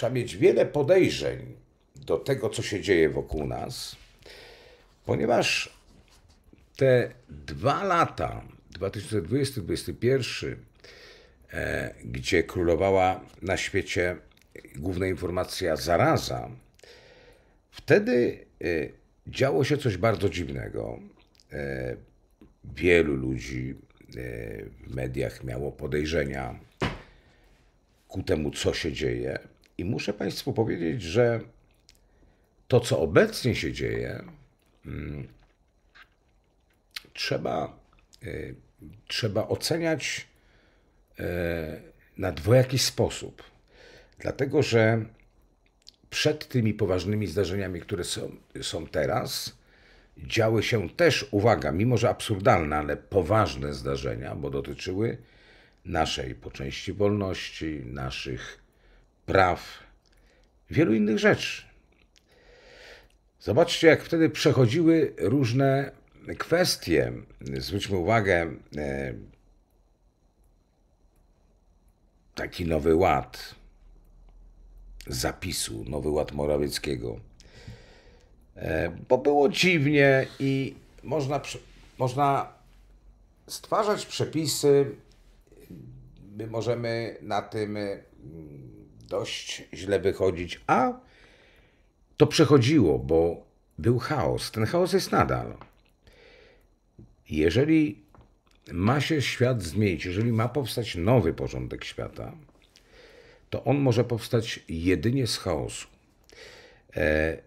trzeba mieć wiele podejrzeń do tego, co się dzieje wokół nas, ponieważ te dwa lata, 2020-2021, e, gdzie królowała na świecie główna informacja zaraza, wtedy e, działo się coś bardzo dziwnego. E, wielu ludzi w mediach miało podejrzenia ku temu, co się dzieje. I muszę Państwu powiedzieć, że to, co obecnie się dzieje, mm, trzeba, y, trzeba oceniać y, na dwojaki sposób. Dlatego, że przed tymi poważnymi zdarzeniami, które są, są teraz, działy się też, uwaga, mimo że absurdalne, ale poważne zdarzenia, bo dotyczyły naszej po części wolności, naszych praw, wielu innych rzeczy. Zobaczcie, jak wtedy przechodziły różne kwestie. Zwróćmy uwagę, e, taki nowy ład zapisu, nowy ład Morawieckiego. E, bo było dziwnie i można, można stwarzać przepisy. My możemy na tym mm, dość źle wychodzić, a to przechodziło, bo był chaos. Ten chaos jest nadal. Jeżeli ma się świat zmienić, jeżeli ma powstać nowy porządek świata, to on może powstać jedynie z chaosu. E,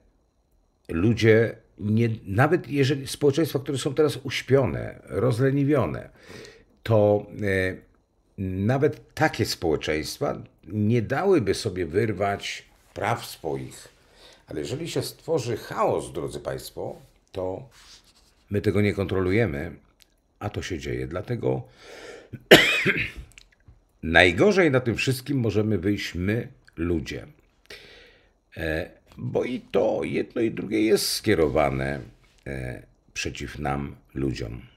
ludzie, nie, nawet jeżeli społeczeństwa, które są teraz uśpione, rozleniwione, to e, nawet takie społeczeństwa nie dałyby sobie wyrwać praw swoich. Ale jeżeli się stworzy chaos, drodzy Państwo, to my tego nie kontrolujemy, a to się dzieje. Dlatego najgorzej na tym wszystkim możemy wyjść my, ludzie. E, bo i to jedno i drugie jest skierowane e, przeciw nam, ludziom.